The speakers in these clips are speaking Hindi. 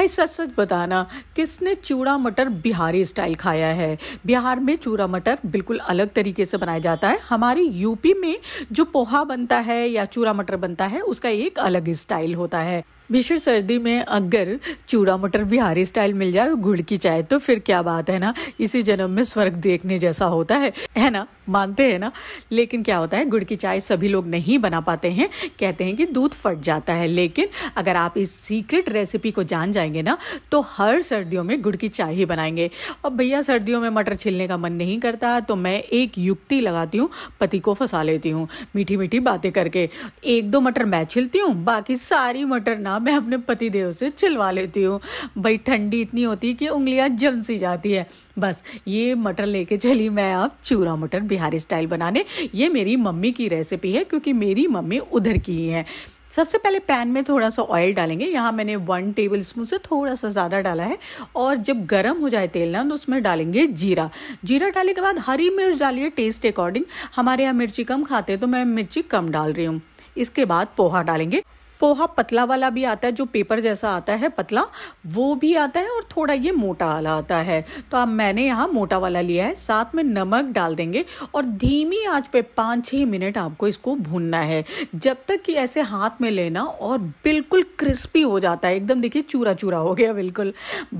भाई सच सच बताना किसने चूड़ा मटर बिहारी स्टाइल खाया है बिहार में चूड़ा मटर बिल्कुल अलग तरीके से बनाया जाता है हमारे यूपी में जो पोहा बनता है या चूड़ा मटर बनता है उसका एक अलग स्टाइल होता है भीषण सर्दी में अगर चूड़ा मटर बिहारी स्टाइल मिल जाए गुड़ की चाय तो फिर क्या बात है ना इसी जन्म में स्वर्ग देखने जैसा होता है है ना मानते हैं ना लेकिन क्या होता है गुड़ की चाय सभी लोग नहीं बना पाते हैं कहते हैं कि दूध फट जाता है लेकिन अगर आप इस सीक्रेट रेसिपी को जान जाएंगे ना तो हर सर्दियों में गुड़ की चाय ही बनाएंगे अब भैया सर्दियों में मटर छिलने का मन नहीं करता तो मैं एक युक्ति लगाती हूँ पति को फंसा लेती हूँ मीठी मीठी बातें करके एक दो मटर मैं छिलती हूँ बाकी सारी मटर ना मैं अपने पति देव से छिलवा लेती हूँ भाई ठंडी इतनी होती है कि उंगलियाँ जम सी जाती है बस ये मटर लेके चली मैं अब चूरा मटर बिहारी स्टाइल बनाने ये मेरी मम्मी की रेसिपी है क्योंकि मेरी मम्मी उधर की ही है सबसे पहले पैन में थोड़ा सा ऑयल डालेंगे यहाँ मैंने वन टेबल स्पून से थोड़ा सा ज़्यादा डाला है और जब गर्म हो जाए तेल ना तो उसमें डालेंगे जीरा जीरा डालने के बाद हरी मिर्च डालिए टेस्ट अकॉर्डिंग हमारे यहाँ मिर्ची कम खाते हैं तो मैं मिर्ची कम डाल रही हूँ इसके बाद पोहा डालेंगे पोहा पतला वाला भी आता है जो पेपर जैसा आता है पतला वो भी आता है और थोड़ा ये मोटा वाला आता है तो अब मैंने यहाँ मोटा वाला लिया है साथ में नमक डाल देंगे और धीमी आँच पे पाँच छः मिनट आपको इसको भूनना है जब तक कि ऐसे हाथ में लेना और बिल्कुल क्रिस्पी हो जाता है एकदम देखिए चूरा चूरा हो गया बिल्कुल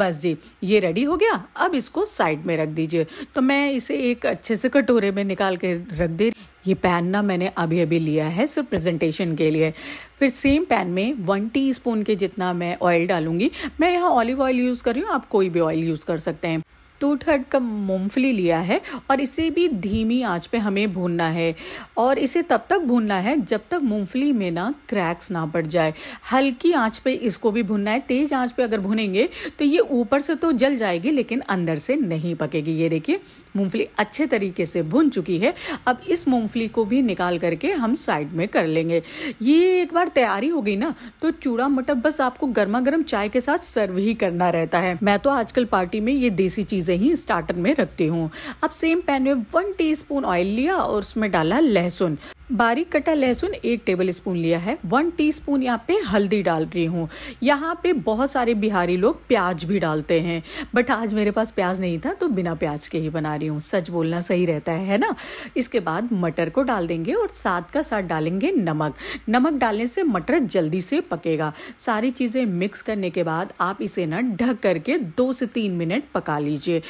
बस जी ये रेडी हो गया अब इसको साइड में रख दीजिए तो मैं इसे एक अच्छे से कटोरे में निकाल के रख दे ये पैन ना मैंने अभी अभी लिया है सिर्फ प्रेजेंटेशन के लिए फिर सेम पैन में वन टी स्पून के जितना मैं ऑयल डालूंगी मैं यहाँ ऑलिव ऑयल यूज़ कर रही हूँ आप कोई भी ऑयल यूज़ कर सकते हैं टू थर्ड कप मूंगफली लिया है और इसे भी धीमी आंच पे हमें भूनना है और इसे तब तक भूनना है जब तक मूंगफली में ना क्रैक्स ना पड़ जाए हल्की आंच पे इसको भी भूनना है तेज आंच पे अगर भूनेंगे तो ये ऊपर से तो जल जाएगी लेकिन अंदर से नहीं पकेगी ये देखिए मूंगफली अच्छे तरीके से भून चुकी है अब इस मूंगफली को भी निकाल करके हम साइड में कर लेंगे ये एक बार तैयारी हो गई ना तो चूड़ा मटर बस आपको गर्मा गर्म चाय के साथ सर्व ही करना रहता है मैं तो आजकल पार्टी में ये देसी चीज़ चीज़ें ही स्टार्टर में रखती हूँ अब सेम पैन में वन टीस्पून ऑयल लिया और उसमें डाला लहसुन बारीक कटा लहसुन एक टेबल स्पून लिया है वन टी स्पून यहाँ पे हल्दी डाल रही हूँ यहाँ पे बहुत सारे बिहारी लोग प्याज भी डालते हैं बट आज मेरे पास प्याज नहीं था तो बिना प्याज के ही बना रही हूँ सच बोलना सही रहता है है ना इसके बाद मटर को डाल देंगे और साथ का साथ डालेंगे नमक नमक डालने से मटर जल्दी से पकेगा सारी चीज़ें मिक्स करने के बाद आप इसे ना ढक करके दो से तीन मिनट पका लीजिए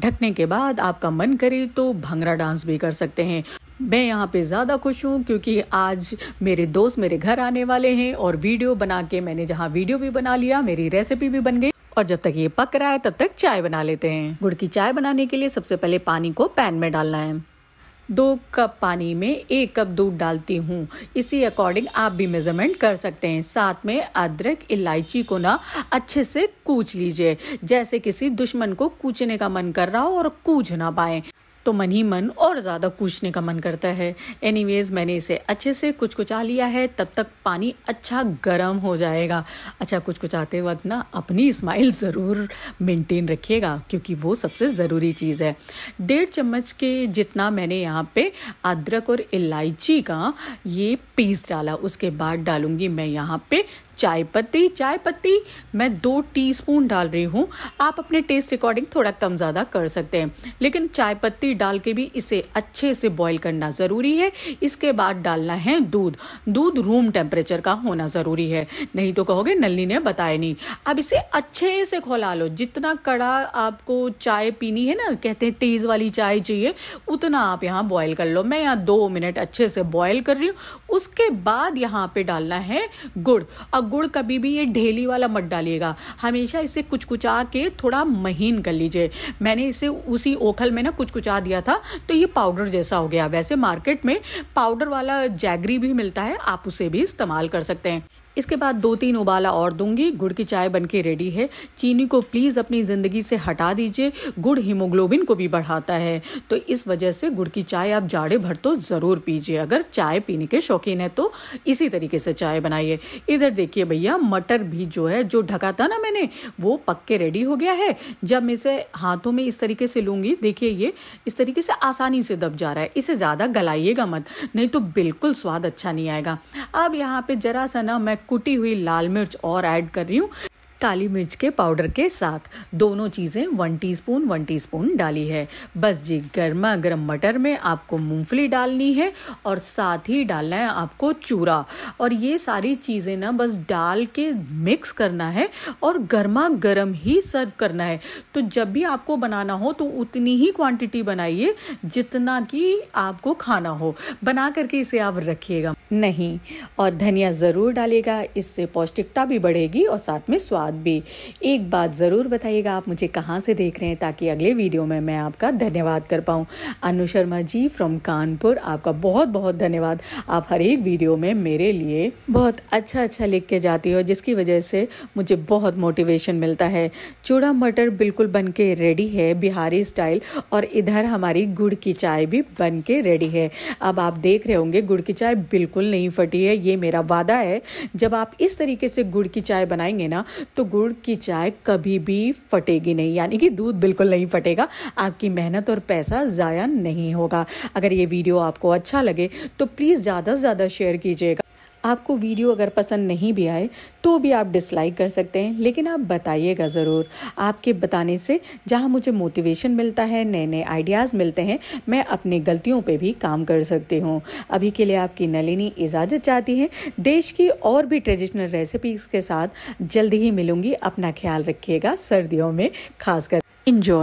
ढकने के बाद आपका मन करे तो भंगरा डांस भी कर सकते हैं मैं यहाँ पे ज़्यादा खुश हूँ क्योंकि आज मेरे दोस्त मेरे घर आने वाले हैं और वीडियो बना के मैंने जहाँ वीडियो भी बना लिया मेरी रेसिपी भी बन गई और जब तक ये पक रहा है तब तक चाय बना लेते हैं गुड़ की चाय बनाने के लिए सबसे पहले पानी को पैन में डालना है दो कप पानी में एक कप दूध डालती हूँ इसी अकॉर्डिंग आप भी मेजरमेंट कर सकते हैं साथ में अदरक इलायची को ना अच्छे से कूच लीजिए जैसे किसी दुश्मन को कूचने का मन कर रहा हो और कूच ना पाए तो मन ही मन और ज़्यादा कूचने का मन करता है एनीवेज़ मैंने इसे अच्छे से कुछ कुचा लिया है तब तक पानी अच्छा गर्म हो जाएगा अच्छा कुछ कुचाते वक्त ना अपनी स्माइल ज़रूर मेंटेन रखिएगा क्योंकि वो सबसे ज़रूरी चीज़ है डेढ़ चम्मच के जितना मैंने यहाँ पे अदरक और इलायची का ये पेस्ट डाला उसके बाद डालूँगी मैं यहाँ पे चाय पत्ती चाय पत्ती मैं दो टीस्पून डाल रही हूँ आप अपने टेस्ट अकॉर्डिंग थोड़ा कम ज़्यादा कर सकते हैं लेकिन चाय पत्ती डाल के भी इसे अच्छे से बॉईल करना ज़रूरी है इसके बाद डालना है दूध दूध रूम टेम्परेचर का होना ज़रूरी है नहीं तो कहोगे नलनी ने बताया नहीं अब इसे अच्छे से खोला लो जितना कड़ा आपको चाय पीनी है ना कहते हैं तेज़ वाली चाय चाहिए उतना आप यहाँ बॉयल कर लो मैं यहाँ दो मिनट अच्छे से बॉयल कर रही हूँ उसके बाद यहाँ पे डालना है गुड़ अब गुड़ कभी भी ये ढेली वाला मत डालिएगा हमेशा इसे कुछ कुचा के थोड़ा महीन कर लीजिए मैंने इसे उसी ओखल में ना कुछ कुचा दिया था तो ये पाउडर जैसा हो गया वैसे मार्केट में पाउडर वाला जैगरी भी मिलता है आप उसे भी इस्तेमाल कर सकते हैं इसके बाद दो तीन उबाला और दूंगी गुड़ की चाय बनके रेडी है चीनी को प्लीज़ अपनी ज़िंदगी से हटा दीजिए गुड़ हीमोग्लोबिन को भी बढ़ाता है तो इस वजह से गुड़ की चाय आप जाड़े भर तो ज़रूर पीजिए अगर चाय पीने के शौकीन है तो इसी तरीके से चाय बनाइए इधर देखिए भैया मटर भी जो है जो ढका था ना मैंने वो पक के रेडी हो गया है जब मैं इसे हाथों में इस तरीके से लूँगी देखिए ये इस तरीके से आसानी से दब जा रहा है इसे ज़्यादा गलाइएगा मत नहीं तो बिल्कुल स्वाद अच्छा नहीं आएगा अब यहाँ पे जरा सा ना मैं कुटी हुई लाल मिर्च और ऐड कर रही हूँ काली मिर्च के पाउडर के साथ दोनों चीज़ें वन टीस्पून वन टीस्पून डाली है बस जी गर्मा गर्म मटर में आपको मूंगफली डालनी है और साथ ही डालना है आपको चूरा और ये सारी चीज़ें ना बस डाल के मिक्स करना है और गर्मा गर्म ही सर्व करना है तो जब भी आपको बनाना हो तो उतनी ही क्वांटिटी बनाइए जितना कि आपको खाना हो बना करके इसे आप रखिएगा नहीं और धनिया ज़रूर डालेगा इससे पौष्टिकता भी बढ़ेगी और साथ में स्वाद भी एक बात ज़रूर बताइएगा आप मुझे कहाँ से देख रहे हैं ताकि अगले वीडियो में मैं आपका धन्यवाद कर पाऊँ अनु शर्मा जी फ्रॉम कानपुर आपका बहुत बहुत धन्यवाद आप हर एक वीडियो में मेरे लिए बहुत अच्छा अच्छा लिख के जाती हो जिसकी वजह से मुझे बहुत मोटिवेशन मिलता है चूड़ा मटर बिल्कुल बन के रेडी है बिहारी स्टाइल और इधर हमारी गुड़ की चाय भी बन के रेडी है अब आप देख रहे होंगे गुड़ की चाय बिल्कुल बिल्कुल नहीं फटी है ये मेरा वादा है जब आप इस तरीके से गुड़ की चाय बनाएंगे ना तो गुड़ की चाय कभी भी फटेगी नहीं यानी कि दूध बिल्कुल नहीं फटेगा आपकी मेहनत और पैसा ज़ाया नहीं होगा अगर ये वीडियो आपको अच्छा लगे तो प्लीज़ ज़्यादा से ज़्यादा शेयर कीजिएगा आपको वीडियो अगर पसंद नहीं भी आए तो भी आप डिसलाइक कर सकते हैं लेकिन आप बताइएगा ज़रूर आपके बताने से जहाँ मुझे मोटिवेशन मिलता है नए नए आइडियाज़ मिलते हैं मैं अपनी गलतियों पर भी काम कर सकती हूँ अभी के लिए आपकी नलिनी इजाज़त चाहती है देश की और भी ट्रेडिशनल रेसिपीज़ के साथ जल्दी ही मिलूंगी अपना ख्याल रखिएगा सर्दियों में खासकर इंजॉय